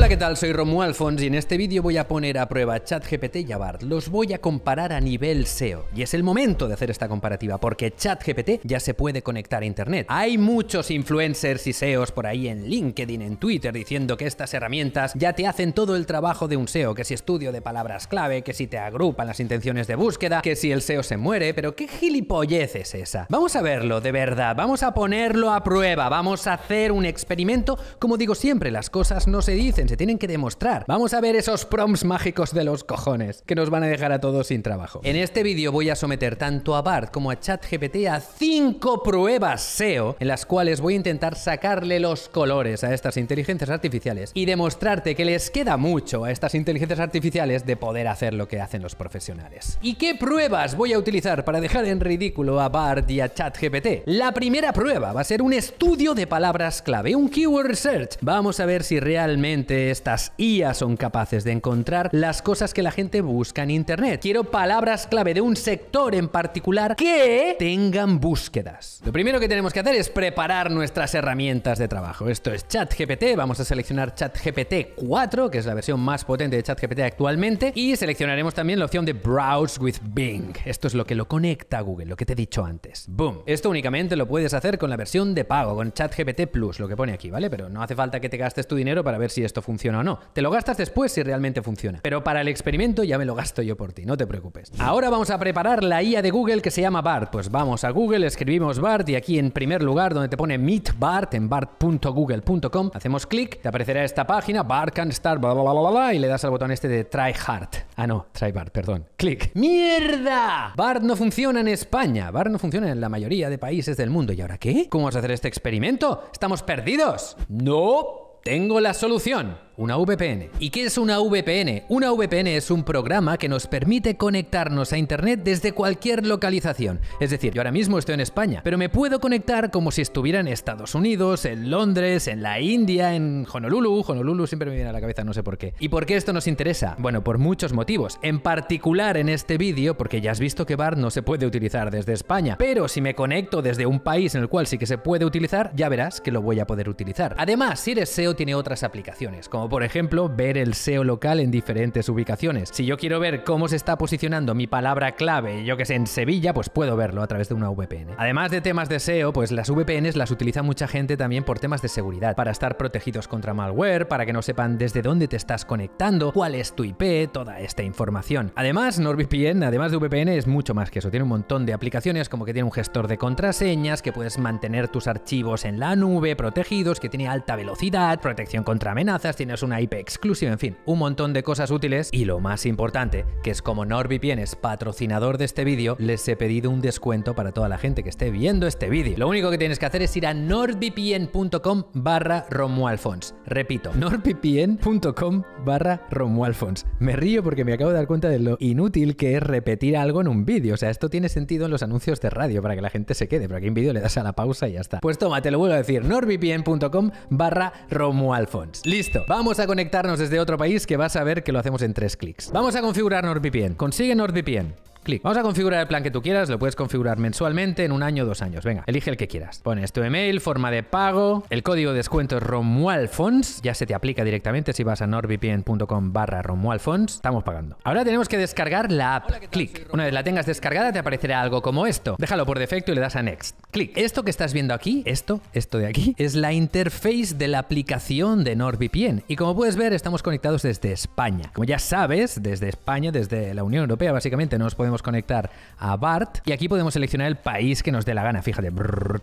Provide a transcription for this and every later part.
Hola, ¿qué tal? Soy Romuald Alfons y en este vídeo voy a poner a prueba ChatGPT y Bard. Los voy a comparar a nivel SEO. Y es el momento de hacer esta comparativa porque ChatGPT ya se puede conectar a internet. Hay muchos influencers y SEOs por ahí en LinkedIn, en Twitter, diciendo que estas herramientas ya te hacen todo el trabajo de un SEO, que si estudio de palabras clave, que si te agrupan las intenciones de búsqueda, que si el SEO se muere, pero ¿qué gilipollez es esa? Vamos a verlo de verdad, vamos a ponerlo a prueba, vamos a hacer un experimento. Como digo siempre, las cosas no se dicen se tienen que demostrar. Vamos a ver esos prompts mágicos de los cojones que nos van a dejar a todos sin trabajo. En este vídeo voy a someter tanto a Bart como a ChatGPT a cinco pruebas SEO en las cuales voy a intentar sacarle los colores a estas inteligencias artificiales y demostrarte que les queda mucho a estas inteligencias artificiales de poder hacer lo que hacen los profesionales. ¿Y qué pruebas voy a utilizar para dejar en ridículo a Bart y a ChatGPT? La primera prueba va a ser un estudio de palabras clave, un keyword search. Vamos a ver si realmente estas IA son capaces de encontrar las cosas que la gente busca en Internet. Quiero palabras clave de un sector en particular que tengan búsquedas. Lo primero que tenemos que hacer es preparar nuestras herramientas de trabajo. Esto es ChatGPT. Vamos a seleccionar ChatGPT 4, que es la versión más potente de ChatGPT actualmente. Y seleccionaremos también la opción de Browse with Bing. Esto es lo que lo conecta a Google, lo que te he dicho antes. ¡Boom! Esto únicamente lo puedes hacer con la versión de pago, con ChatGPT Plus, lo que pone aquí, ¿vale? Pero no hace falta que te gastes tu dinero para ver si esto funciona o no. Te lo gastas después si realmente funciona. Pero para el experimento ya me lo gasto yo por ti, no te preocupes. Ahora vamos a preparar la IA de Google que se llama BART. Pues vamos a Google, escribimos BART y aquí en primer lugar donde te pone Meet BART en bart.google.com hacemos clic, te aparecerá esta página, BART can start, bla, bla, bla, bla, y le das al botón este de try hard. Ah, no, try BART, perdón. Clic. ¡Mierda! BART no funciona en España, BART no funciona en la mayoría de países del mundo. ¿Y ahora qué? ¿Cómo vas a hacer este experimento? ¿Estamos perdidos? No tengo la solución una VPN. ¿Y qué es una VPN? Una VPN es un programa que nos permite conectarnos a Internet desde cualquier localización. Es decir, yo ahora mismo estoy en España, pero me puedo conectar como si estuviera en Estados Unidos, en Londres, en la India, en Honolulu. Honolulu siempre me viene a la cabeza, no sé por qué. ¿Y por qué esto nos interesa? Bueno, por muchos motivos. En particular en este vídeo, porque ya has visto que bar no se puede utilizar desde España. Pero si me conecto desde un país en el cual sí que se puede utilizar, ya verás que lo voy a poder utilizar. Además, si SEO tiene otras aplicaciones, como por ejemplo ver el SEO local en diferentes ubicaciones. Si yo quiero ver cómo se está posicionando mi palabra clave, yo que sé, en Sevilla, pues puedo verlo a través de una VPN. Además de temas de SEO, pues las VPNs las utiliza mucha gente también por temas de seguridad, para estar protegidos contra malware, para que no sepan desde dónde te estás conectando, cuál es tu IP, toda esta información. Además, NordVPN, además de VPN, es mucho más que eso. Tiene un montón de aplicaciones, como que tiene un gestor de contraseñas, que puedes mantener tus archivos en la nube, protegidos, que tiene alta velocidad, protección contra amenazas, tiene una IP exclusiva, en fin, un montón de cosas útiles y lo más importante, que es como NordVPN es patrocinador de este vídeo, les he pedido un descuento para toda la gente que esté viendo este vídeo. Lo único que tienes que hacer es ir a nordvpn.com barra romualfons. Repito, nordvpn.com barra romualfons. Me río porque me acabo de dar cuenta de lo inútil que es repetir algo en un vídeo. O sea, esto tiene sentido en los anuncios de radio para que la gente se quede, pero aquí en vídeo le das a la pausa y ya está. Pues toma, te lo vuelvo a decir, nordvpn.com barra romualfons. Listo, vamos vamos a conectarnos desde otro país que vas a ver que lo hacemos en tres clics. Vamos a configurar NordVPN. Consigue NordVPN. Clic. Vamos a configurar el plan que tú quieras, lo puedes configurar mensualmente en un año dos años. Venga, elige el que quieras. Pones tu email, forma de pago, el código de descuento es Romualfons, ya se te aplica directamente si vas a nordvpn.com barra Romualfons, estamos pagando. Ahora tenemos que descargar la app. Clic. Una vez la tengas descargada te aparecerá algo como esto. Déjalo por defecto y le das a Next. Clic. Esto que estás viendo aquí, esto, esto de aquí, es la interface de la aplicación de NordVPN. Y como puedes ver, estamos conectados desde España. Como ya sabes, desde España, desde la Unión Europea, básicamente, no nos podemos conectar a BART y aquí podemos seleccionar el país que nos dé la gana, fíjate.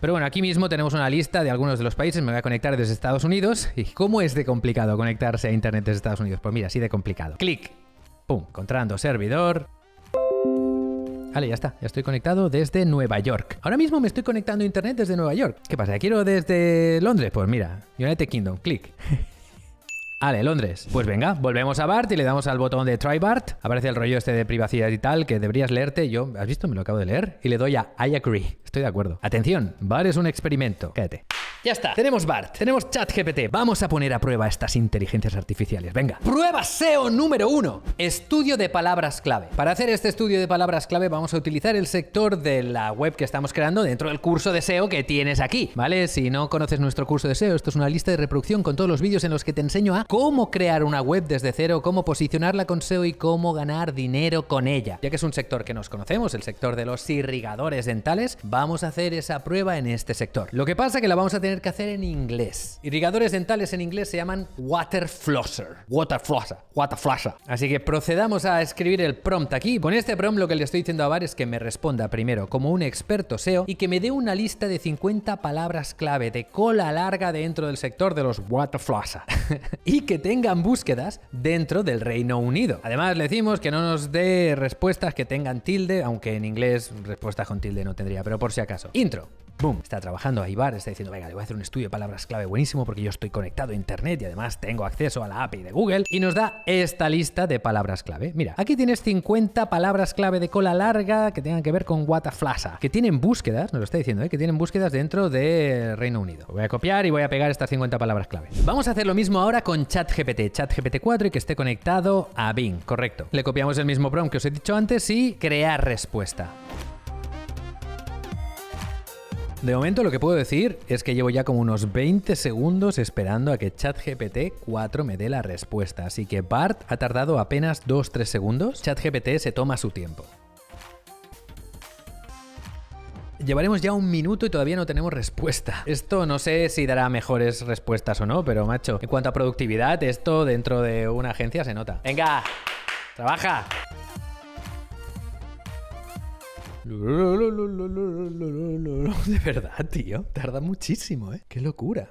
Pero bueno, aquí mismo tenemos una lista de algunos de los países, me voy a conectar desde Estados Unidos. ¿Y cómo es de complicado conectarse a Internet desde Estados Unidos? Pues mira, así de complicado. Clic, pum, encontrando servidor, Vale, ya está, ya estoy conectado desde Nueva York. Ahora mismo me estoy conectando a internet desde Nueva York. ¿Qué pasa? ¿Quiero desde Londres? Pues mira, United Kingdom, clic. Vale, Londres. Pues venga, volvemos a Bart y le damos al botón de Try Bart. Aparece el rollo este de privacidad y tal que deberías leerte. Yo, ¿has visto? Me lo acabo de leer. Y le doy a I agree. Estoy de acuerdo. Atención, Bart es un experimento. Cállate. Ya está. Tenemos BART, tenemos ChatGPT. Vamos a poner a prueba estas inteligencias artificiales. Venga. Prueba SEO número uno. Estudio de palabras clave. Para hacer este estudio de palabras clave vamos a utilizar el sector de la web que estamos creando dentro del curso de SEO que tienes aquí, ¿vale? Si no conoces nuestro curso de SEO, esto es una lista de reproducción con todos los vídeos en los que te enseño a cómo crear una web desde cero, cómo posicionarla con SEO y cómo ganar dinero con ella. Ya que es un sector que nos conocemos, el sector de los irrigadores dentales, vamos a hacer esa prueba en este sector. Lo que pasa que la vamos a tener que hacer en inglés. Irrigadores dentales en inglés se llaman water flosser. Water flosser. Water flosser. Así que procedamos a escribir el prompt aquí. Con este prompt lo que le estoy diciendo a Bar es que me responda primero como un experto SEO y que me dé una lista de 50 palabras clave de cola larga dentro del sector de los water flosser. y que tengan búsquedas dentro del Reino Unido. Además le decimos que no nos dé respuestas que tengan tilde, aunque en inglés respuestas con tilde no tendría, pero por si acaso. Intro boom, está trabajando a está diciendo, venga, le voy a hacer un estudio de palabras clave buenísimo porque yo estoy conectado a Internet y además tengo acceso a la API de Google y nos da esta lista de palabras clave. Mira, aquí tienes 50 palabras clave de cola larga que tengan que ver con Wataflasa, que tienen búsquedas, nos lo está diciendo, ¿eh? que tienen búsquedas dentro de Reino Unido. Voy a copiar y voy a pegar estas 50 palabras clave. Vamos a hacer lo mismo ahora con ChatGPT, ChatGPT 4 y que esté conectado a Bing, correcto. Le copiamos el mismo prompt que os he dicho antes y crear respuesta. De momento lo que puedo decir es que llevo ya como unos 20 segundos esperando a que ChatGPT 4 me dé la respuesta, así que Bart ha tardado apenas 2-3 segundos. ChatGPT se toma su tiempo. Llevaremos ya un minuto y todavía no tenemos respuesta. Esto no sé si dará mejores respuestas o no, pero macho, en cuanto a productividad, esto dentro de una agencia se nota. Venga, trabaja. De verdad, tío. Tarda muchísimo, ¿eh? Qué locura.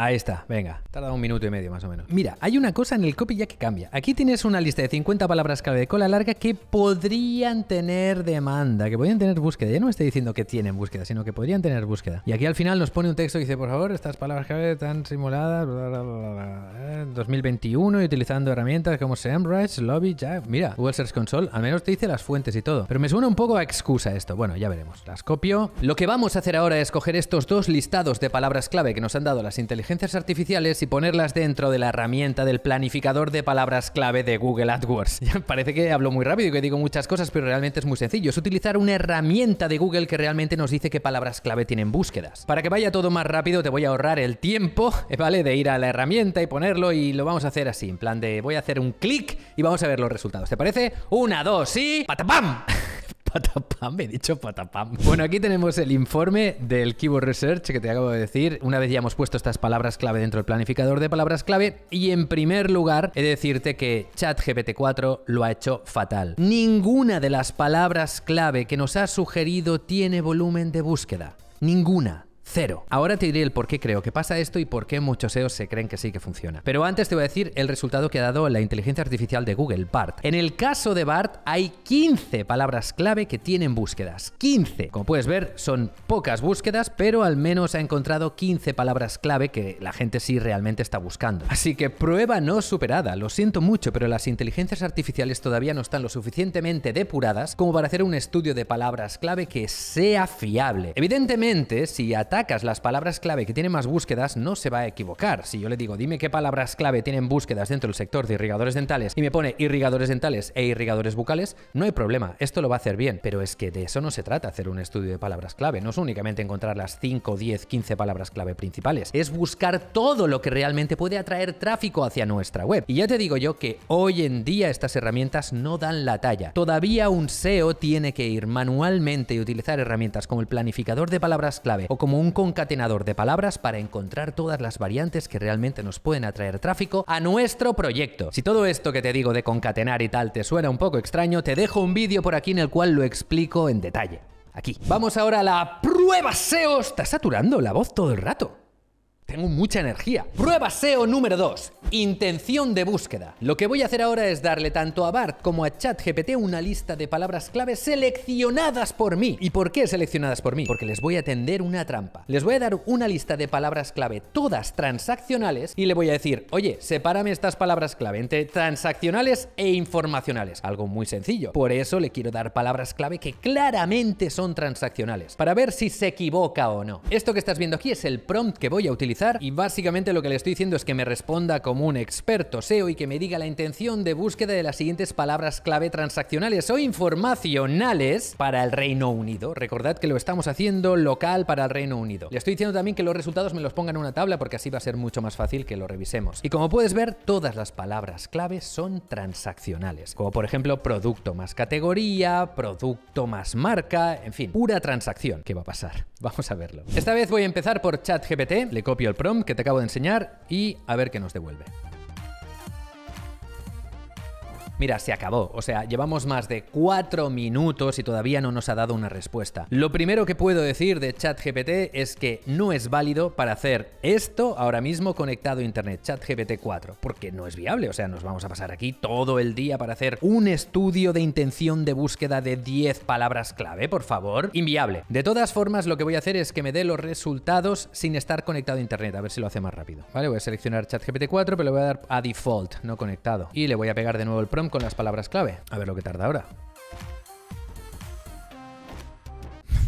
Ahí está, venga. Tarda un minuto y medio más o menos. Mira, hay una cosa en el copy ya que cambia. Aquí tienes una lista de 50 palabras clave de cola larga que podrían tener demanda, que podrían tener búsqueda. Ya no me estoy diciendo que tienen búsqueda, sino que podrían tener búsqueda. Y aquí al final nos pone un texto que dice, por favor, estas palabras clave están simuladas bla, 2021 eh, y utilizando herramientas como SEMrush, Lobby, Jack. Mira, Google Search Console al menos te dice las fuentes y todo. Pero me suena un poco a excusa esto. Bueno, ya veremos. Las copio. Lo que vamos a hacer ahora es coger estos dos listados de palabras clave que nos han dado las inteligencias inteligencias artificiales y ponerlas dentro de la herramienta del planificador de palabras clave de Google AdWords. Parece que hablo muy rápido y que digo muchas cosas, pero realmente es muy sencillo. Es utilizar una herramienta de Google que realmente nos dice qué palabras clave tienen búsquedas. Para que vaya todo más rápido, te voy a ahorrar el tiempo, ¿vale? De ir a la herramienta y ponerlo y lo vamos a hacer así, en plan de voy a hacer un clic y vamos a ver los resultados. ¿Te parece? Una, dos y... ¡Patapam! Patapam, he dicho patapam. Bueno, aquí tenemos el informe del Keyword Research que te acabo de decir. Una vez ya hemos puesto estas palabras clave dentro del planificador de palabras clave. Y en primer lugar, he de decirte que ChatGPT4 lo ha hecho fatal. Ninguna de las palabras clave que nos ha sugerido tiene volumen de búsqueda. Ninguna. Cero. Ahora te diré el por qué creo que pasa esto y por qué muchos SEOs se creen que sí que funciona. Pero antes te voy a decir el resultado que ha dado la inteligencia artificial de Google, BART. En el caso de BART hay 15 palabras clave que tienen búsquedas. 15. Como puedes ver, son pocas búsquedas, pero al menos ha encontrado 15 palabras clave que la gente sí realmente está buscando. Así que prueba no superada. Lo siento mucho, pero las inteligencias artificiales todavía no están lo suficientemente depuradas como para hacer un estudio de palabras clave que sea fiable. Evidentemente, si ataca las palabras clave que tienen más búsquedas, no se va a equivocar. Si yo le digo, dime qué palabras clave tienen búsquedas dentro del sector de irrigadores dentales y me pone irrigadores dentales e irrigadores bucales, no hay problema, esto lo va a hacer bien. Pero es que de eso no se trata hacer un estudio de palabras clave, no es únicamente encontrar las 5, 10, 15 palabras clave principales, es buscar todo lo que realmente puede atraer tráfico hacia nuestra web. Y ya te digo yo que hoy en día estas herramientas no dan la talla. Todavía un SEO tiene que ir manualmente y utilizar herramientas como el planificador de palabras clave o como un concatenador de palabras para encontrar todas las variantes que realmente nos pueden atraer tráfico a nuestro proyecto. Si todo esto que te digo de concatenar y tal te suena un poco extraño, te dejo un vídeo por aquí en el cual lo explico en detalle. Aquí. Vamos ahora a la prueba SEO. Está saturando la voz todo el rato tengo mucha energía. Prueba SEO número 2. Intención de búsqueda. Lo que voy a hacer ahora es darle tanto a Bart como a ChatGPT una lista de palabras clave seleccionadas por mí. ¿Y por qué seleccionadas por mí? Porque les voy a tender una trampa. Les voy a dar una lista de palabras clave, todas transaccionales, y le voy a decir, oye, sepárame estas palabras clave entre transaccionales e informacionales. Algo muy sencillo. Por eso le quiero dar palabras clave que claramente son transaccionales, para ver si se equivoca o no. Esto que estás viendo aquí es el prompt que voy a utilizar y básicamente lo que le estoy diciendo es que me responda como un experto SEO y que me diga la intención de búsqueda de las siguientes palabras clave transaccionales o informacionales para el Reino Unido. Recordad que lo estamos haciendo local para el Reino Unido. Le estoy diciendo también que los resultados me los pongan en una tabla porque así va a ser mucho más fácil que lo revisemos. Y como puedes ver, todas las palabras clave son transaccionales, como por ejemplo producto más categoría, producto más marca, en fin, pura transacción. ¿Qué va a pasar? Vamos a verlo. Esta vez voy a empezar por ChatGPT, le copio el prom que te acabo de enseñar y a ver qué nos devuelve. Mira, se acabó. O sea, llevamos más de cuatro minutos y todavía no nos ha dado una respuesta. Lo primero que puedo decir de ChatGPT es que no es válido para hacer esto ahora mismo conectado a Internet, ChatGPT 4, porque no es viable. O sea, nos vamos a pasar aquí todo el día para hacer un estudio de intención de búsqueda de 10 palabras clave, por favor. Inviable. De todas formas, lo que voy a hacer es que me dé los resultados sin estar conectado a Internet, a ver si lo hace más rápido. Vale, voy a seleccionar ChatGPT 4, pero le voy a dar a default, no conectado. Y le voy a pegar de nuevo el prompt con las palabras clave. A ver lo que tarda ahora.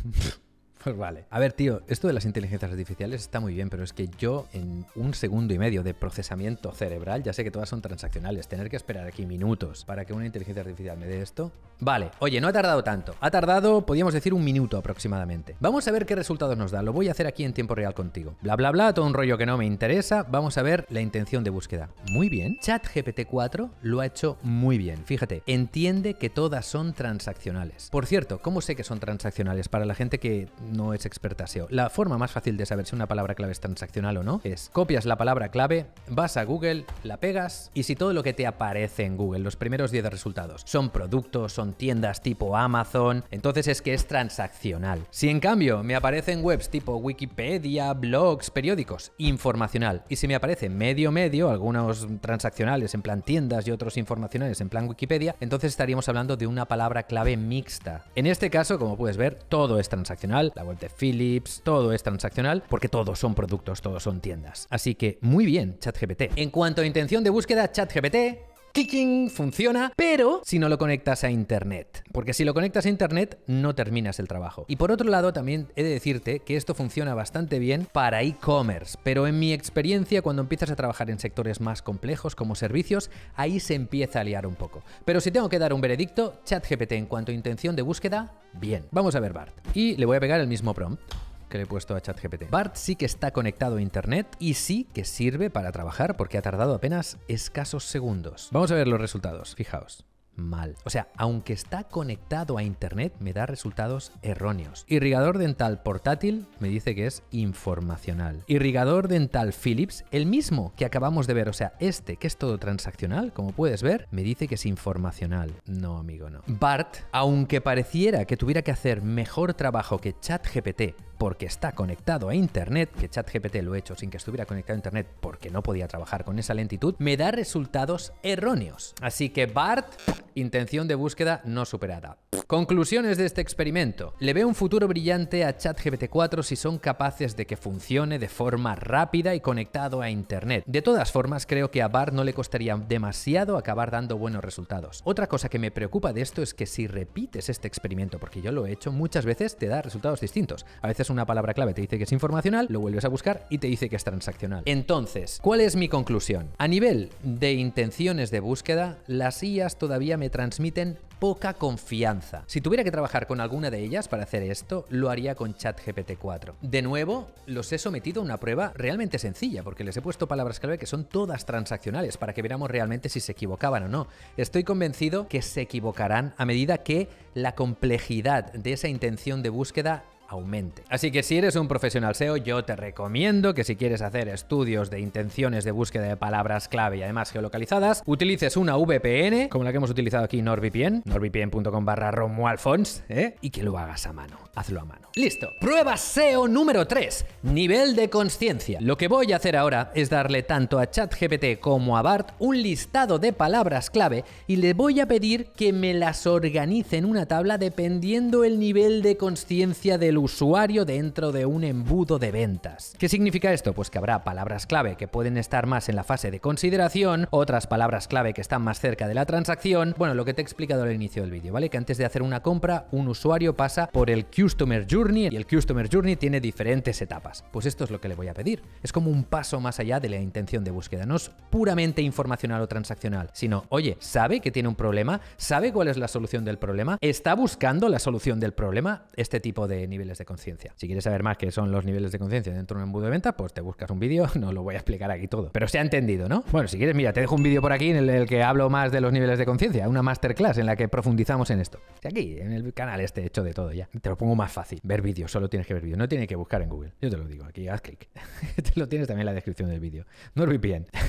Pues vale. A ver, tío, esto de las inteligencias artificiales está muy bien, pero es que yo en un segundo y medio de procesamiento cerebral, ya sé que todas son transaccionales, tener que esperar aquí minutos para que una inteligencia artificial me dé esto. Vale, oye, no ha tardado tanto. Ha tardado, podríamos decir, un minuto aproximadamente. Vamos a ver qué resultados nos da. Lo voy a hacer aquí en tiempo real contigo. Bla, bla, bla, todo un rollo que no me interesa. Vamos a ver la intención de búsqueda. Muy bien. ChatGPT4 lo ha hecho muy bien. Fíjate, entiende que todas son transaccionales. Por cierto, ¿cómo sé que son transaccionales? Para la gente que no es expertaseo. La forma más fácil de saber si una palabra clave es transaccional o no es copias la palabra clave, vas a Google, la pegas y si todo lo que te aparece en Google, los primeros 10 resultados, son productos, son tiendas tipo Amazon, entonces es que es transaccional. Si en cambio me aparecen webs tipo Wikipedia, blogs, periódicos, informacional, y si me aparece medio medio, algunos transaccionales en plan tiendas y otros informacionales en plan Wikipedia, entonces estaríamos hablando de una palabra clave mixta. En este caso, como puedes ver, todo es transaccional, la web de Philips, todo es transaccional porque todos son productos, todos son tiendas. Así que muy bien, ChatGPT. En cuanto a intención de búsqueda, ChatGPT Kicking Funciona, pero si no lo conectas a internet. Porque si lo conectas a internet, no terminas el trabajo. Y por otro lado, también he de decirte que esto funciona bastante bien para e-commerce. Pero en mi experiencia, cuando empiezas a trabajar en sectores más complejos como servicios, ahí se empieza a liar un poco. Pero si tengo que dar un veredicto, ChatGPT en cuanto a intención de búsqueda, bien. Vamos a ver Bart. Y le voy a pegar el mismo prompt que le he puesto a ChatGPT. BART sí que está conectado a Internet y sí que sirve para trabajar porque ha tardado apenas escasos segundos. Vamos a ver los resultados, fijaos mal. O sea, aunque está conectado a internet, me da resultados erróneos. Irrigador dental portátil me dice que es informacional. Irrigador dental Philips, el mismo que acabamos de ver, o sea, este que es todo transaccional, como puedes ver, me dice que es informacional. No, amigo, no. BART, aunque pareciera que tuviera que hacer mejor trabajo que ChatGPT, porque está conectado a internet, que ChatGPT lo he hecho sin que estuviera conectado a internet porque no podía trabajar con esa lentitud, me da resultados erróneos. Así que BART intención de búsqueda no superada. Conclusiones de este experimento. Le veo un futuro brillante a ChatGPT 4 si son capaces de que funcione de forma rápida y conectado a Internet. De todas formas, creo que a bar no le costaría demasiado acabar dando buenos resultados. Otra cosa que me preocupa de esto es que si repites este experimento, porque yo lo he hecho, muchas veces te da resultados distintos. A veces una palabra clave te dice que es informacional, lo vuelves a buscar y te dice que es transaccional. Entonces, ¿cuál es mi conclusión? A nivel de intenciones de búsqueda, las IAs todavía me transmiten poca confianza. Si tuviera que trabajar con alguna de ellas para hacer esto, lo haría con ChatGPT 4. De nuevo, los he sometido a una prueba realmente sencilla, porque les he puesto palabras clave que son todas transaccionales, para que viéramos realmente si se equivocaban o no. Estoy convencido que se equivocarán a medida que la complejidad de esa intención de búsqueda aumente. Así que si eres un profesional SEO, yo te recomiendo que si quieres hacer estudios de intenciones de búsqueda de palabras clave y además geolocalizadas, utilices una VPN, como la que hemos utilizado aquí NordVPN, nordvpn.com barra romualfons, ¿eh? y que lo hagas a mano, hazlo a mano. Listo, prueba SEO número 3, nivel de conciencia. Lo que voy a hacer ahora es darle tanto a ChatGPT como a Bart un listado de palabras clave y le voy a pedir que me las organice en una tabla dependiendo el nivel de conciencia del usuario dentro de un embudo de ventas. ¿Qué significa esto? Pues que habrá palabras clave que pueden estar más en la fase de consideración, otras palabras clave que están más cerca de la transacción, bueno, lo que te he explicado al inicio del vídeo, ¿vale? Que antes de hacer una compra, un usuario pasa por el Customer Journey y el Customer Journey tiene diferentes etapas. Pues esto es lo que le voy a pedir. Es como un paso más allá de la intención de búsqueda, no es puramente informacional o transaccional, sino, oye, ¿sabe que tiene un problema? ¿Sabe cuál es la solución del problema? ¿Está buscando la solución del problema? Este tipo de niveles de conciencia. Si quieres saber más qué son los niveles de conciencia dentro de un embudo de venta, pues te buscas un vídeo, no lo voy a explicar aquí todo. Pero se ha entendido, ¿no? Bueno, si quieres, mira, te dejo un vídeo por aquí en el, que hablo más de los niveles de conciencia, una masterclass en la que profundizamos en esto. Y aquí, en el canal este, hecho de todo ya. Te lo pongo más fácil. Ver vídeos, solo tienes que ver vídeos, no tienes que buscar en Google. Yo te lo digo, aquí haz clic. lo tienes también en la descripción del vídeo. No es bien.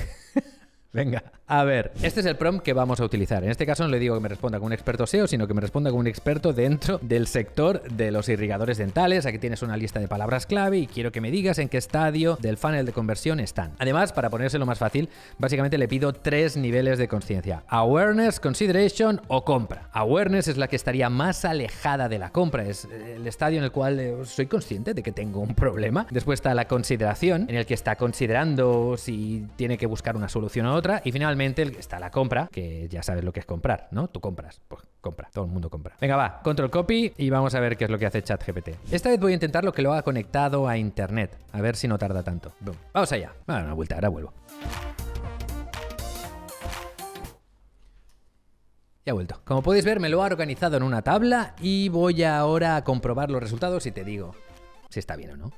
Venga. A ver, este es el prompt que vamos a utilizar. En este caso no le digo que me responda como un experto SEO, sino que me responda como un experto dentro del sector de los irrigadores dentales. Aquí tienes una lista de palabras clave y quiero que me digas en qué estadio del funnel de conversión están. Además, para ponérselo más fácil, básicamente le pido tres niveles de conciencia. Awareness, consideration o compra. Awareness es la que estaría más alejada de la compra. Es eh, el estadio en el cual eh, soy consciente de que tengo un problema. Después está la consideración, en el que está considerando si tiene que buscar una solución o y finalmente está la compra, que ya sabes lo que es comprar, ¿no? Tú compras, pues compra, todo el mundo compra. Venga, va, control copy y vamos a ver qué es lo que hace ChatGPT. Esta vez voy a intentar lo que lo ha conectado a internet, a ver si no tarda tanto. Vamos allá. a ah, una vuelta, ahora vuelvo. Ya ha vuelto. Como podéis ver, me lo ha organizado en una tabla y voy ahora a comprobar los resultados y te digo si está bien o no.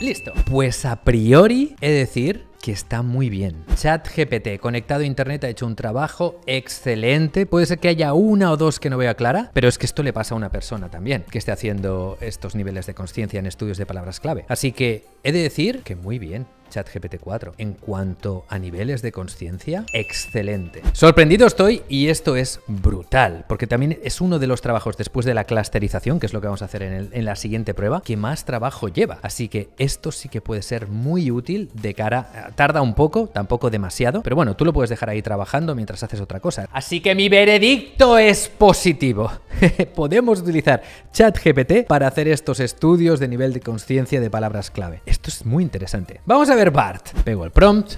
Listo. Pues a priori he de decir que está muy bien. ChatGPT conectado a internet ha hecho un trabajo excelente. Puede ser que haya una o dos que no vea clara, pero es que esto le pasa a una persona también que esté haciendo estos niveles de conciencia en estudios de palabras clave. Así que he de decir que muy bien. ChatGPT-4. En cuanto a niveles de conciencia, excelente. Sorprendido estoy y esto es brutal, porque también es uno de los trabajos después de la clusterización, que es lo que vamos a hacer en, la siguiente prueba, que más trabajo lleva. Así que esto sí que puede ser muy útil de cara... Tarda un poco, tampoco demasiado, pero bueno, tú lo puedes dejar ahí trabajando mientras haces otra cosa. Así que mi veredicto es positivo. Podemos utilizar ChatGPT para hacer estos estudios de nivel de conciencia de palabras clave. Esto es muy interesante. Vamos a ver Bart. Pego el prompt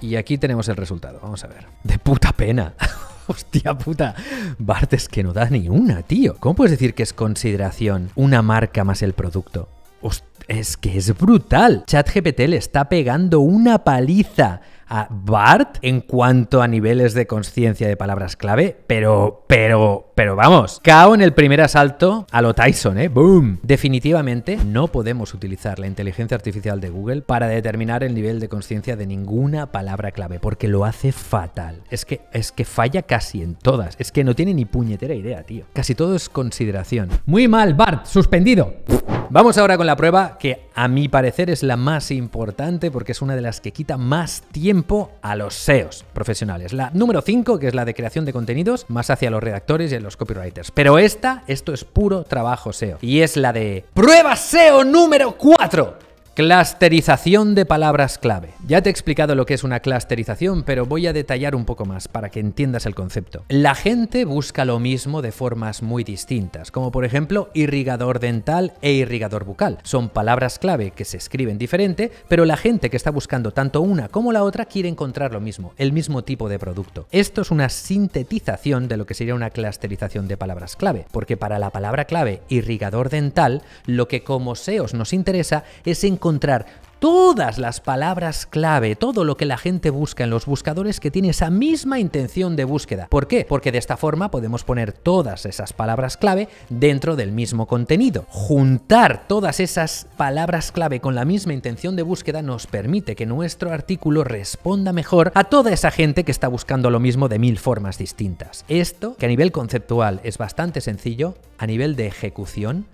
y aquí tenemos el resultado. Vamos a ver. De puta pena. Hostia puta. Bart es que no da ni una, tío. ¿Cómo puedes decir que es consideración una marca más el producto? es que es brutal. ChatGPT le está pegando una paliza a Bart en cuanto a niveles de conciencia de palabras clave, pero, pero, pero vamos, cao en el primer asalto a lo Tyson, ¿eh? ¡Boom! Definitivamente no podemos utilizar la inteligencia artificial de Google para determinar el nivel de conciencia de ninguna palabra clave, porque lo hace fatal. Es que, es que falla casi en todas, es que no tiene ni puñetera idea, tío. Casi todo es consideración. Muy mal, Bart, suspendido. Vamos ahora con la prueba que a mi parecer es la más importante porque es una de las que quita más tiempo a los SEOs profesionales. La número 5, que es la de creación de contenidos, más hacia los redactores y los copywriters. Pero esta, esto es puro trabajo SEO. Y es la de prueba SEO número 4. Clasterización de palabras clave. Ya te he explicado lo que es una clusterización, pero voy a detallar un poco más para que entiendas el concepto. La gente busca lo mismo de formas muy distintas, como por ejemplo irrigador dental e irrigador bucal. Son palabras clave que se escriben diferente, pero la gente que está buscando tanto una como la otra quiere encontrar lo mismo, el mismo tipo de producto. Esto es una sintetización de lo que sería una clasterización de palabras clave, porque para la palabra clave irrigador dental, lo que como SEOs nos interesa es encontrar encontrar todas las palabras clave, todo lo que la gente busca en los buscadores que tiene esa misma intención de búsqueda. ¿Por qué? Porque de esta forma podemos poner todas esas palabras clave dentro del mismo contenido. Juntar todas esas palabras clave con la misma intención de búsqueda nos permite que nuestro artículo responda mejor a toda esa gente que está buscando lo mismo de mil formas distintas. Esto, que a nivel conceptual es bastante sencillo, a nivel de ejecución,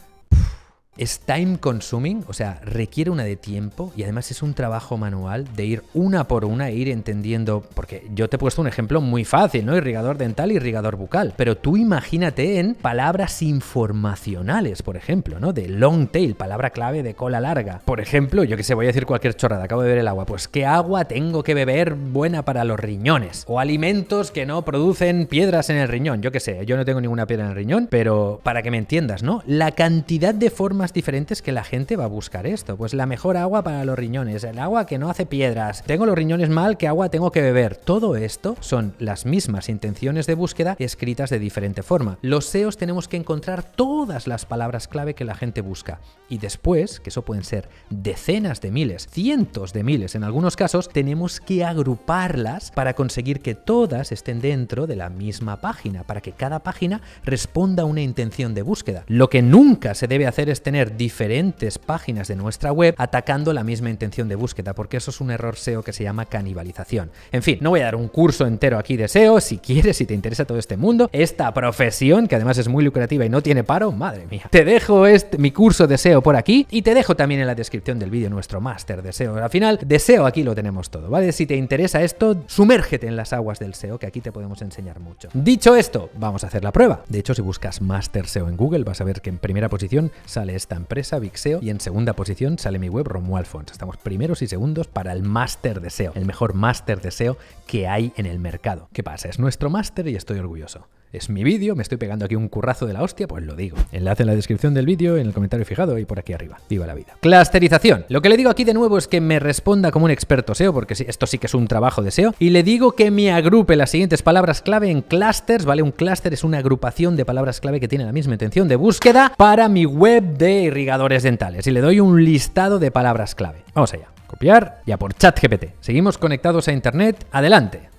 es time consuming, o sea, requiere una de tiempo y además es un trabajo manual de ir una por una e ir entendiendo, porque yo te he puesto un ejemplo muy fácil, ¿no? Irrigador dental, irrigador bucal, pero tú imagínate en palabras informacionales, por ejemplo, ¿no? De long tail, palabra clave de cola larga. Por ejemplo, yo que sé, voy a decir cualquier chorrada, acabo de ver el agua, pues ¿qué agua tengo que beber buena para los riñones? O alimentos que no producen piedras en el riñón, yo que sé, yo no tengo ninguna piedra en el riñón, pero para que me entiendas, ¿no? La cantidad de formas diferentes que la gente va a buscar esto. Pues la mejor agua para los riñones, el agua que no hace piedras, tengo los riñones mal, qué agua tengo que beber. Todo esto son las mismas intenciones de búsqueda escritas de diferente forma. Los SEOs tenemos que encontrar todas las palabras clave que la gente busca. Y después, que eso pueden ser decenas de miles, cientos de miles en algunos casos, tenemos que agruparlas para conseguir que todas estén dentro de la misma página, para que cada página responda a una intención de búsqueda. Lo que nunca se debe hacer es diferentes páginas de nuestra web atacando la misma intención de búsqueda, porque eso es un error SEO que se llama canibalización. En fin, no voy a dar un curso entero aquí de SEO, si quieres, si te interesa todo este mundo, esta profesión, que además es muy lucrativa y no tiene paro, madre mía. Te dejo este, mi curso de SEO por aquí y te dejo también en la descripción del vídeo nuestro máster de SEO. Al final, de SEO aquí lo tenemos todo, ¿vale? Si te interesa esto, sumérgete en las aguas del SEO, que aquí te podemos enseñar mucho. Dicho esto, vamos a hacer la prueba. De hecho, si buscas máster SEO en Google, vas a ver que en primera posición sale esta empresa, Vixeo, y en segunda posición sale mi web Romuald Estamos primeros y segundos para el máster de SEO, el mejor máster de SEO que hay en el mercado. ¿Qué pasa? Es nuestro máster y estoy orgulloso es mi vídeo, me estoy pegando aquí un currazo de la hostia, pues lo digo. Enlace en la descripción del vídeo, en el comentario fijado y por aquí arriba. Viva la vida. Clusterización. Lo que le digo aquí de nuevo es que me responda como un experto SEO, porque esto sí que es un trabajo de SEO, y le digo que me agrupe las siguientes palabras clave en clusters, ¿vale? Un cluster es una agrupación de palabras clave que tiene la misma intención de búsqueda para mi web de irrigadores dentales. Y le doy un listado de palabras clave. Vamos allá. Copiar ya por chat GPT. Seguimos conectados a Internet. Adelante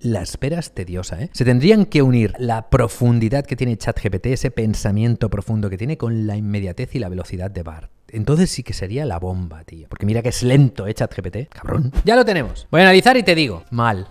la espera es tediosa. ¿eh? Se tendrían que unir la profundidad que tiene ChatGPT, ese pensamiento profundo que tiene, con la inmediatez y la velocidad de BART. Entonces sí que sería la bomba, tío. Porque mira que es lento, ¿eh? ChatGPT, cabrón. Ya lo tenemos. Voy a analizar y te digo. Mal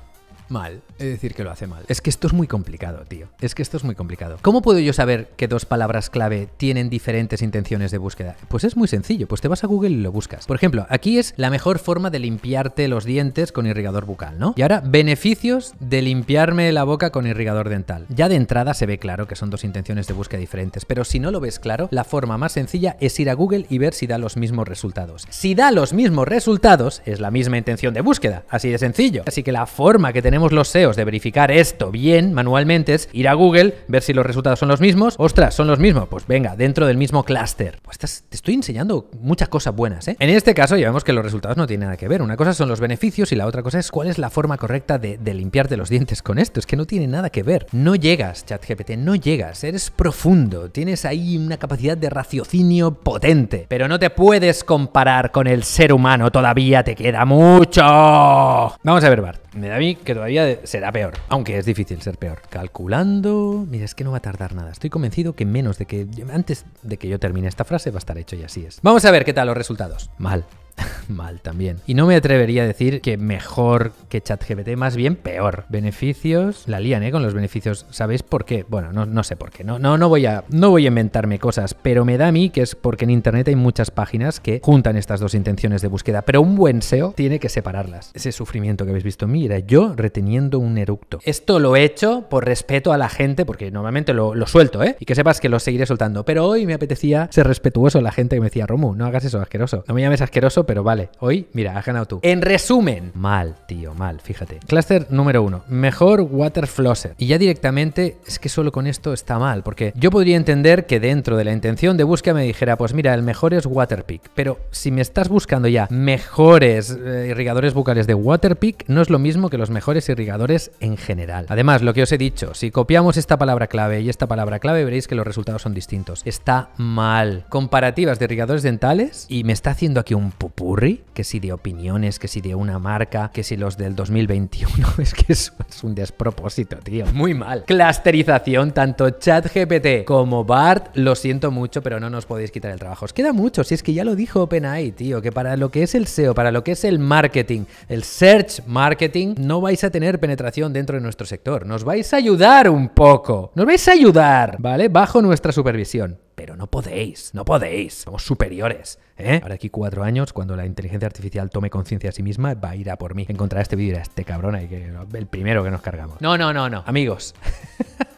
mal. Es decir, que lo hace mal. Es que esto es muy complicado, tío. Es que esto es muy complicado. ¿Cómo puedo yo saber que dos palabras clave tienen diferentes intenciones de búsqueda? Pues es muy sencillo. Pues te vas a Google y lo buscas. Por ejemplo, aquí es la mejor forma de limpiarte los dientes con irrigador bucal, ¿no? Y ahora, beneficios de limpiarme la boca con irrigador dental. Ya de entrada se ve claro que son dos intenciones de búsqueda diferentes, pero si no lo ves claro, la forma más sencilla es ir a Google y ver si da los mismos resultados. Si da los mismos resultados, es la misma intención de búsqueda. Así de sencillo. Así que la forma que tenemos tenemos los SEOs de verificar esto bien manualmente es ir a Google, ver si los resultados son los mismos. Ostras, son los mismos. Pues venga, dentro del mismo clúster. Pues te estoy enseñando muchas cosas buenas, ¿eh? En este caso ya vemos que los resultados no tienen nada que ver. Una cosa son los beneficios y la otra cosa es cuál es la forma correcta de, de limpiarte los dientes con esto. Es que no tiene nada que ver. No llegas, ChatGPT, no llegas. Eres profundo. Tienes ahí una capacidad de raciocinio potente. Pero no te puedes comparar con el ser humano. Todavía te queda mucho. Vamos a ver, Bart. Me da a mí que todavía será peor, aunque es difícil ser peor. Calculando... Mira, es que no va a tardar nada. Estoy convencido que menos de que... Antes de que yo termine esta frase va a estar hecho y así es. Vamos a ver qué tal los resultados. Mal. mal también. Y no me atrevería a decir que mejor que ChatGPT, más bien peor. Beneficios, la lían, ¿eh? Con los beneficios. ¿Sabéis por qué? Bueno, no, no sé por qué. No, no, no, voy a, no voy a inventarme cosas, pero me da a mí que es porque en Internet hay muchas páginas que juntan estas dos intenciones de búsqueda, pero un buen SEO tiene que separarlas. Ese sufrimiento que habéis visto mira yo reteniendo un eructo. Esto lo he hecho por respeto a la gente, porque normalmente lo, suelto, ¿eh? Y que sepas que lo seguiré soltando, pero hoy me apetecía ser respetuoso a la gente que me decía, Romu, no hagas eso asqueroso. No me llames asqueroso, pero vale, hoy, mira, has ganado tú. En resumen, mal, tío, mal, fíjate. Cluster número uno, mejor water flosser. Y ya directamente, es que solo con esto está mal, porque yo podría entender que dentro de la intención de búsqueda me dijera, pues mira, el mejor es Waterpik, pero si me estás buscando ya mejores eh, irrigadores bucales de Waterpik, no es lo mismo que los mejores irrigadores en general. Además, lo que os he dicho, si copiamos esta palabra clave y esta palabra clave, veréis que los resultados son distintos. Está mal. Comparativas de irrigadores dentales y me está haciendo aquí un pup que si de opiniones, que si de una marca, que si los del 2021, es que es, es un despropósito, tío, muy mal. Clusterización, tanto ChatGPT como BART, lo siento mucho, pero no nos podéis quitar el trabajo. Os queda mucho, si es que ya lo dijo OpenAI, tío, que para lo que es el SEO, para lo que es el marketing, el search marketing, no vais a tener penetración dentro de nuestro sector. Nos vais a ayudar un poco. Nos vais a ayudar, ¿vale? Bajo nuestra supervisión pero no podéis, no podéis, somos superiores. ¿eh? Ahora aquí cuatro años, cuando la inteligencia artificial tome conciencia de sí misma, va a ir a por mí. Encontrará este vídeo y este cabrón y que el primero que nos cargamos. No, no, no, no. Amigos.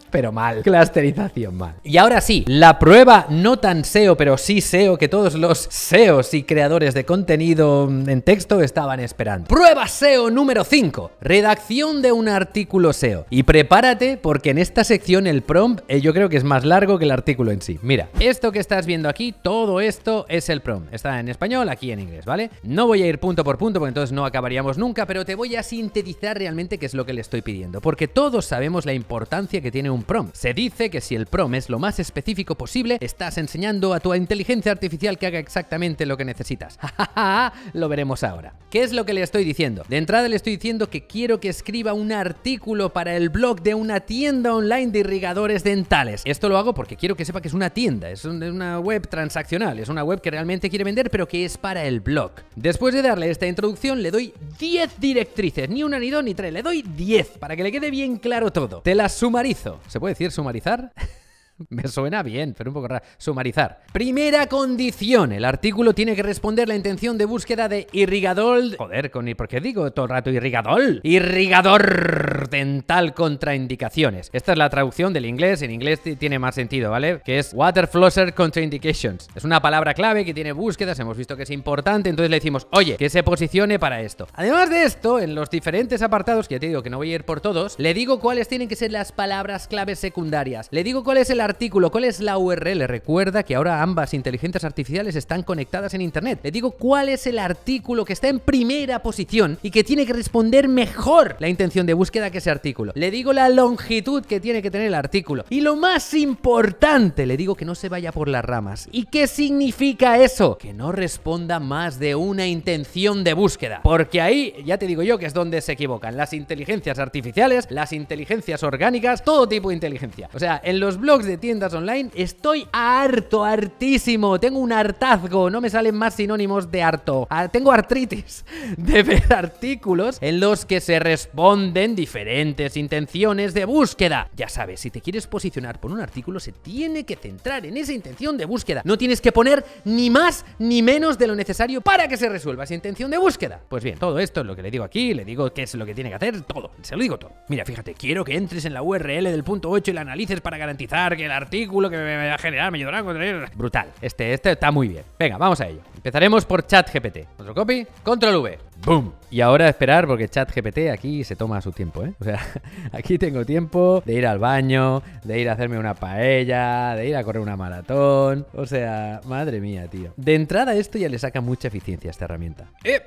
pero mal. Clasterización mal. Y ahora sí, la prueba no tan SEO, pero sí SEO que todos los SEOs y creadores de contenido en texto estaban esperando. Prueba SEO número 5, redacción de un artículo SEO. Y prepárate porque en esta sección el prompt eh, yo creo que es más largo que el artículo en sí. Mira, esto que estás viendo aquí, todo esto es el prompt. Está en español, aquí en inglés, ¿vale? No voy a ir punto por punto porque entonces no acabaríamos nunca, pero te voy a sintetizar realmente qué es lo que le estoy pidiendo, porque todos sabemos la importancia que tiene un prom. Se dice que si el prom es lo más específico posible, estás enseñando a tu inteligencia artificial que haga exactamente lo que necesitas. lo veremos ahora. ¿Qué es lo que le estoy diciendo? De entrada le estoy diciendo que quiero que escriba un artículo para el blog de una tienda online de irrigadores dentales. Esto lo hago porque quiero que sepa que es una tienda, es una web transaccional, es una web que realmente quiere vender pero que es para el blog. Después de darle esta introducción le doy 10 directrices, ni una, ni dos, ni tres, le doy 10 para que le quede bien claro todo. Te las sumarizo. ¿Se puede decir sumarizar? Me suena bien, pero un poco raro. Sumarizar. Primera condición. El artículo tiene que responder la intención de búsqueda de irrigadol. Joder, con ¿por qué digo todo el rato irrigadol? Irrigador dental contraindicaciones. Esta es la traducción del inglés. En inglés tiene más sentido, ¿vale? Que es water flosser contraindications. Es una palabra clave que tiene búsquedas. Hemos visto que es importante. Entonces le decimos, oye, que se posicione para esto. Además de esto, en los diferentes apartados, que ya te digo que no voy a ir por todos, le digo cuáles tienen que ser las palabras claves secundarias. Le digo cuál es el artículo. ¿Cuál es la URL? Recuerda que ahora ambas inteligencias artificiales están conectadas en Internet. Le digo cuál es el artículo que está en primera posición y que tiene que responder mejor la intención de búsqueda que ese artículo. Le digo la longitud que tiene que tener el artículo. Y lo más importante, le digo que no se vaya por las ramas. ¿Y qué significa eso? Que no responda más de una intención de búsqueda. Porque ahí, ya te digo yo, que es donde se equivocan. Las inteligencias artificiales, las inteligencias orgánicas, todo tipo de inteligencia. O sea, en los blogs de tiendas online, estoy harto, hartísimo, tengo un hartazgo, no me salen más sinónimos de harto, ah, tengo artritis de ver artículos en los que se responden diferentes intenciones de búsqueda. Ya sabes, si te quieres posicionar por un artículo, se tiene que centrar en esa intención de búsqueda. No tienes que poner ni más ni menos de lo necesario para que se resuelva esa intención de búsqueda. Pues bien, todo esto es lo que le digo aquí, le digo qué es lo que tiene que hacer, todo, se lo digo todo. Mira, fíjate, quiero que entres en la URL del punto 8 y la analices para garantizar que artículo que me va a generar, me ayudará a Brutal. Este, este está muy bien. Venga, vamos a ello. Empezaremos por ChatGPT. Otro copy, control V. ¡Boom! Y ahora esperar porque ChatGPT aquí se toma su tiempo, ¿eh? O sea, aquí tengo tiempo de ir al baño, de ir a hacerme una paella, de ir a correr una maratón. O sea, madre mía, tío. De entrada esto ya le saca mucha eficiencia a esta herramienta. ¡Eh!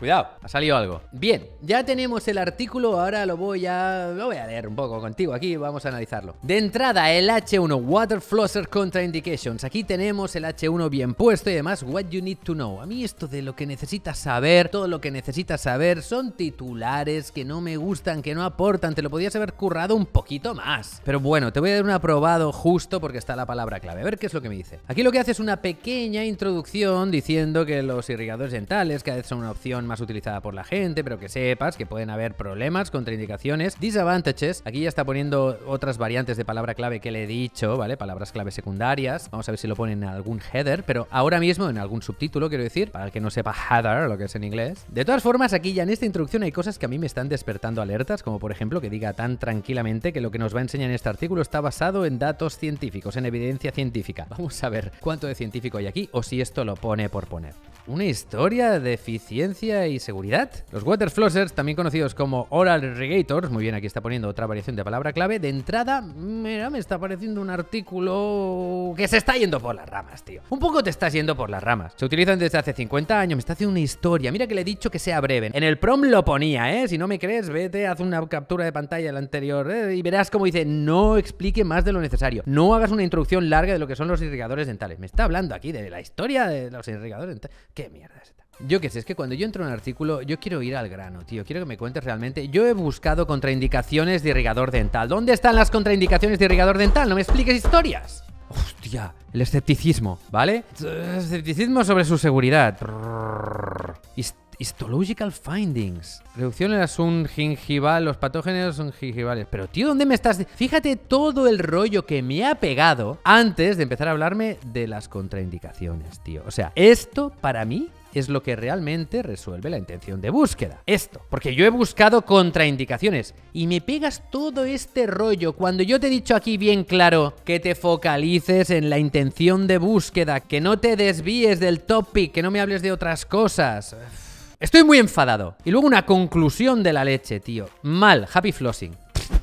Cuidado, ha salido algo. Bien, ya tenemos el artículo, ahora lo voy a lo voy a leer un poco contigo aquí, vamos a analizarlo. De entrada, el H1 Water Flosser Contraindications. Aquí tenemos el H1 bien puesto y además what you need to know. A mí esto de lo que necesitas saber, todo lo que necesitas saber son titulares que no me gustan, que no aportan, te lo podías haber currado un poquito más. Pero bueno, te voy a dar un aprobado justo porque está la palabra clave. A ver qué es lo que me dice. Aquí lo que hace es una pequeña introducción diciendo que los irrigadores dentales cada vez son una opción más utilizada por la gente, pero que sepas que pueden haber problemas, contraindicaciones, disadvantages. Aquí ya está poniendo otras variantes de palabra clave que le he dicho, ¿vale? Palabras clave secundarias. Vamos a ver si lo ponen en algún header, pero ahora mismo en algún subtítulo, quiero decir, para el que no sepa header, lo que es en inglés. De todas formas, aquí ya en esta introducción hay cosas que a mí me están despertando alertas, como por ejemplo que diga tan tranquilamente que lo que nos va a enseñar en este artículo está basado en datos científicos, en evidencia científica. Vamos a ver cuánto de científico hay aquí o si esto lo pone por poner. Una historia de eficiencia y seguridad. Los water flossers, también conocidos como oral irrigators, muy bien, aquí está poniendo otra variación de palabra clave, de entrada, mira, me está apareciendo un artículo que se está yendo por las ramas, tío. Un poco te estás yendo por las ramas. Se utilizan desde hace 50 años, me está haciendo una historia. Mira que le he dicho que sea breve. En el prom lo ponía, ¿eh? Si no me crees, vete, haz una captura de pantalla la anterior ¿eh? y verás cómo dice, no explique más de lo necesario. No hagas una introducción larga de lo que son los irrigadores dentales. Me está hablando aquí de la historia de los irrigadores dentales. ¿Qué mierda es? Yo qué sé, es que cuando yo entro en un artículo, yo quiero ir al grano, tío. Quiero que me cuentes realmente. Yo he buscado contraindicaciones de irrigador dental. ¿Dónde están las contraindicaciones de irrigador dental? No me expliques historias. Hostia, el escepticismo, ¿vale? Escepticismo sobre su seguridad. histological findings. Reducción en un gingival, los patógenos son gingivales. Pero tío, ¿dónde me estás? Fíjate todo el rollo que me ha pegado antes de empezar a hablarme de las contraindicaciones, tío. O sea, esto para mí es lo que realmente resuelve la intención de búsqueda. Esto, porque yo he buscado contraindicaciones y me pegas todo este rollo cuando yo te he dicho aquí bien claro que te focalices en la intención de búsqueda, que no te desvíes del topic, que no me hables de otras cosas. Estoy muy enfadado. Y luego una conclusión de la leche, tío. Mal, happy flossing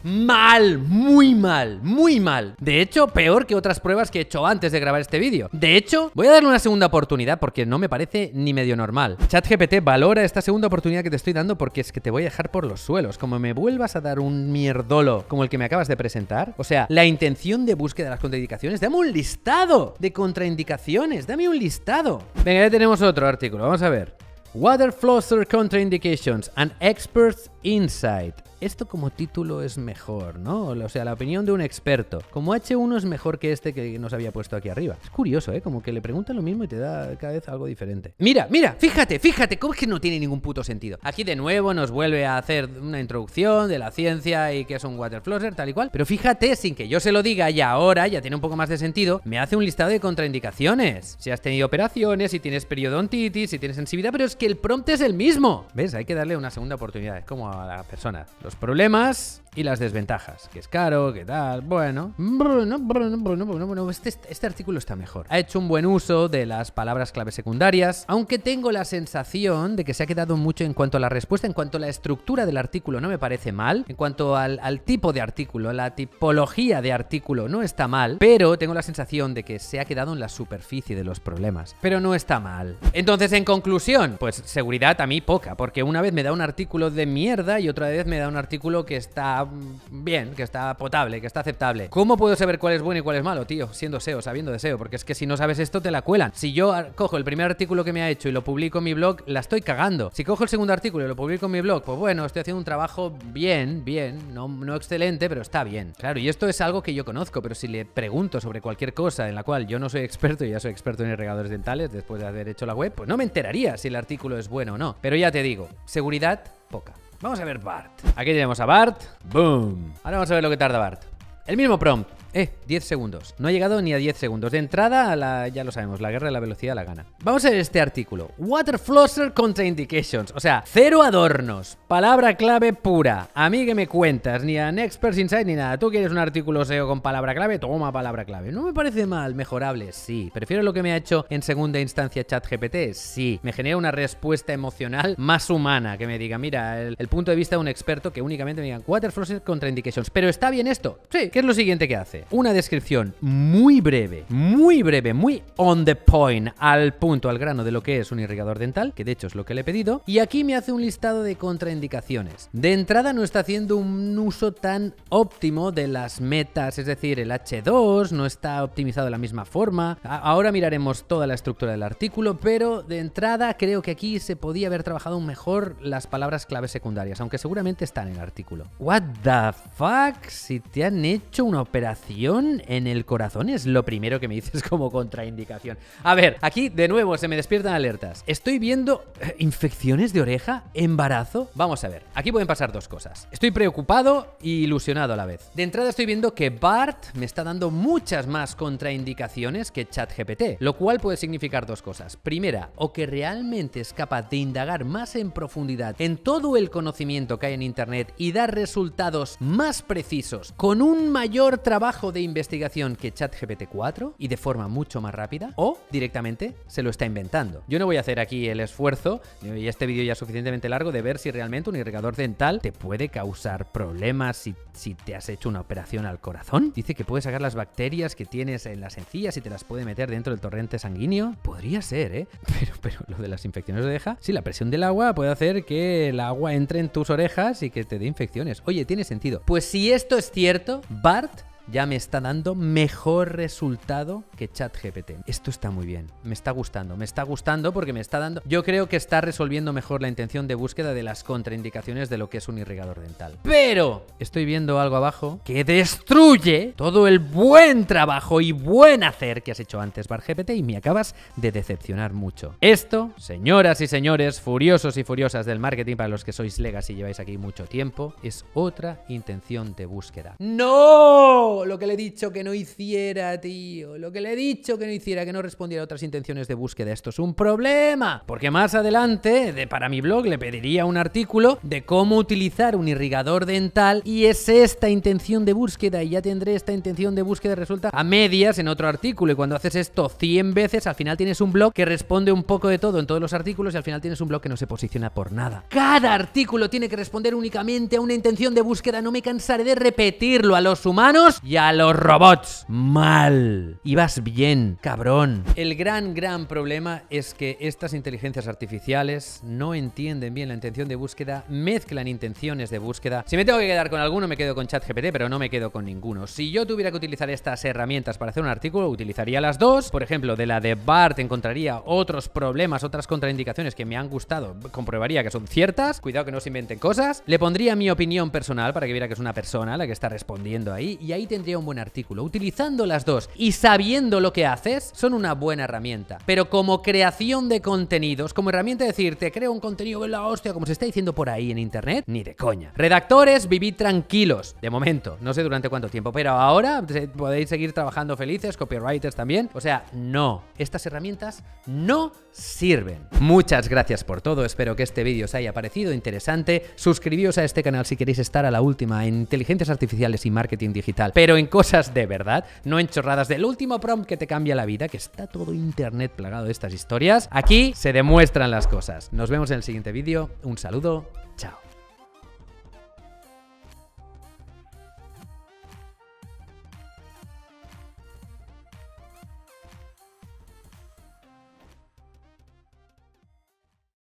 mal, muy mal, muy mal. De hecho, peor que otras pruebas que he hecho antes de grabar este vídeo. De hecho, voy a darle una segunda oportunidad porque no me parece ni medio normal. ChatGPT, valora esta segunda oportunidad que te estoy dando porque es que te voy a dejar por los suelos. Como me vuelvas a dar un mierdolo como el que me acabas de presentar, o sea, la intención de búsqueda de las contraindicaciones, dame un listado de contraindicaciones, dame un listado. Venga, ya tenemos otro artículo, vamos a ver. Water Flosser Contraindications, and expert's insight esto como título es mejor, ¿no? O sea, la opinión de un experto. Como H1 es mejor que este que nos había puesto aquí arriba. Es curioso, ¿eh? Como que le pregunta lo mismo y te da cada vez algo diferente. Mira, mira, fíjate, fíjate, cómo es que no tiene ningún puto sentido. Aquí de nuevo nos vuelve a hacer una introducción de la ciencia y que es un water tal y cual. Pero fíjate, sin que yo se lo diga ya ahora, ya tiene un poco más de sentido, me hace un listado de contraindicaciones. Si has tenido operaciones, si tienes periodontitis, si tienes sensibilidad, pero es que el prompt es el mismo. ¿Ves? Hay que darle una segunda oportunidad. Es como a la persona... Los problemas y las desventajas, que es caro, que tal, bueno. Este, este, artículo está mejor. Ha hecho un buen uso de las palabras clave secundarias, aunque tengo la sensación de que se ha quedado mucho en cuanto a la respuesta, en cuanto a la estructura del artículo no me parece mal, en cuanto al, al tipo de artículo, la tipología de artículo no está mal, pero tengo la sensación de que se ha quedado en la superficie de los problemas, pero no está mal. Entonces, en conclusión, pues seguridad a mí poca, porque una vez me da un artículo de mierda y otra vez me da un artículo que está bien, que está potable, que está aceptable. ¿Cómo puedo saber cuál es bueno y cuál es malo, tío? Siendo SEO, sabiendo de SEO, porque es que si no sabes esto te la cuelan. Si yo cojo el primer artículo que me ha hecho y lo publico en mi blog, la estoy cagando. Si cojo el segundo artículo y lo publico en mi blog, pues bueno, estoy haciendo un trabajo bien, bien, no, no excelente, pero está bien. Claro, y esto es algo que yo conozco, pero si le pregunto sobre cualquier cosa en la cual yo no soy experto y ya soy experto en regadores dentales después de haber hecho la web, pues no me enteraría si el artículo es bueno o no. Pero ya te digo, seguridad poca. Vamos a ver Bart. Aquí tenemos a Bart. Boom. Ahora vamos a ver lo que tarda Bart. El mismo prompt. Eh, 10 segundos. No ha llegado ni a 10 segundos. De entrada, ya lo sabemos, la guerra de la velocidad la gana. Vamos a ver este artículo. Water Flosser Contraindications. O sea, cero adornos. Palabra clave pura. A mí que me cuentas, ni a expert Inside ni nada. Tú quieres un artículo SEO con palabra clave, toma palabra clave. No me parece mal, mejorable, sí. Prefiero lo que me ha hecho en segunda instancia ChatGPT, sí. Me genera una respuesta emocional más humana, que me diga, mira, el, punto de vista de un experto que únicamente me digan Water Flosser Contraindications. Pero está bien esto. Sí, ¿qué es lo siguiente que hace? una descripción muy breve, muy breve, muy on the point, al punto, al grano de lo que es un irrigador dental, que de hecho es lo que le he pedido, y aquí me hace un listado de contraindicaciones. De entrada no está haciendo un uso tan óptimo de las metas, es decir, el H2 no está optimizado de la misma forma. ahora miraremos toda la estructura del artículo, pero de entrada creo que aquí se podía haber trabajado mejor las palabras clave secundarias, aunque seguramente están en el artículo. What the fuck si te han hecho una operación en el corazón es lo primero que me dices como contraindicación. A ver, aquí de nuevo se me despiertan alertas. Estoy viendo eh, infecciones de oreja, embarazo. Vamos a ver, aquí pueden pasar dos cosas. Estoy preocupado e ilusionado a la vez. De entrada estoy viendo que Bart me está dando muchas más contraindicaciones que ChatGPT, lo cual puede significar dos cosas. Primera, o que realmente es capaz de indagar más en profundidad en todo el conocimiento que hay en Internet y dar resultados más precisos con un mayor trabajo de investigación que ChatGPT 4 y de forma mucho más rápida o directamente se lo está inventando. Yo no voy a hacer aquí el esfuerzo, eh, y este vídeo ya es suficientemente largo, de ver si realmente un irrigador dental te puede causar problemas si, si te has hecho una operación al corazón. Dice que puede sacar las bacterias que tienes en las encías y te las puede meter dentro del torrente sanguíneo. Podría ser, ¿eh? Pero, pero lo de las infecciones de deja. Sí, la presión del agua puede hacer que el agua entre en tus orejas y que te dé infecciones. Oye, tiene sentido. Pues si esto es cierto, Bart ya me está dando mejor resultado que ChatGPT. Esto está muy bien, me está gustando, me está gustando porque me está dando... Yo creo que está resolviendo mejor la intención de búsqueda de las contraindicaciones de lo que es un irrigador dental. Pero estoy viendo algo abajo que destruye todo el buen trabajo y buen hacer que has hecho antes, BarGPT, y me acabas de decepcionar mucho. Esto, señoras y señores, furiosos y furiosas del marketing para los que sois legas y lleváis aquí mucho tiempo, es otra intención de búsqueda. ¡No! lo que le he dicho que no hiciera, tío. Lo que le he dicho que no hiciera, que no respondiera a otras intenciones de búsqueda. Esto es un problema. Porque más adelante, de, para mi blog, le pediría un artículo de cómo utilizar un irrigador dental y es esta intención de búsqueda y ya tendré esta intención de búsqueda Resulta a medias en otro artículo. Y cuando haces esto 100 veces, al final tienes un blog que responde un poco de todo en todos los artículos y al final tienes un blog que no se posiciona por nada. Cada artículo tiene que responder únicamente a una intención de búsqueda. No me cansaré de repetirlo a los humanos y a los robots. Mal. ¡Y vas bien, cabrón. El gran, gran problema es que estas inteligencias artificiales no entienden bien la intención de búsqueda, mezclan intenciones de búsqueda. Si me tengo que quedar con alguno, me quedo con ChatGPT, pero no me quedo con ninguno. Si yo tuviera que utilizar estas herramientas para hacer un artículo, utilizaría las dos. Por ejemplo, de la de BART encontraría otros problemas, otras contraindicaciones que me han gustado. Comprobaría que son ciertas. Cuidado que no se inventen cosas. Le pondría mi opinión personal para que viera que es una persona la que está respondiendo ahí. Y ahí te tendría un buen artículo. Utilizando las dos y sabiendo lo que haces, son una buena herramienta. Pero como creación de contenidos, como herramienta de decir, te creo un contenido en la hostia, como se está diciendo por ahí en internet, ni de coña. Redactores, vivid tranquilos, de momento, no sé durante cuánto tiempo, pero ahora podéis seguir trabajando felices, copywriters también. O sea, no, estas herramientas no sirven. Muchas gracias por todo, espero que este vídeo os haya parecido interesante. Suscribíos a este canal si queréis estar a la última en inteligencias artificiales y marketing digital pero en cosas de verdad, no en chorradas del último prompt que te cambia la vida, que está todo internet plagado de estas historias. Aquí se demuestran las cosas. Nos vemos en el siguiente vídeo. Un saludo. Chao.